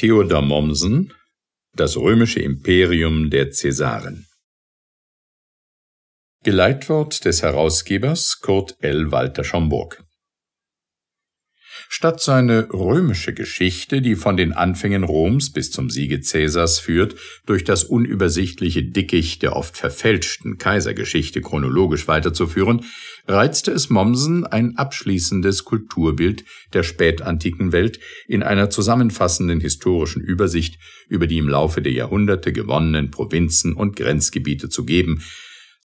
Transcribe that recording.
Theodor Mommsen Das römische Imperium der Cäsaren Geleitwort des Herausgebers Kurt L. Walter Schomburg Statt seine römische Geschichte, die von den Anfängen Roms bis zum Siege Cäsars führt, durch das unübersichtliche Dickicht der oft verfälschten Kaisergeschichte chronologisch weiterzuführen, reizte es Mommsen, ein abschließendes Kulturbild der spätantiken Welt in einer zusammenfassenden historischen Übersicht über die im Laufe der Jahrhunderte gewonnenen Provinzen und Grenzgebiete zu geben,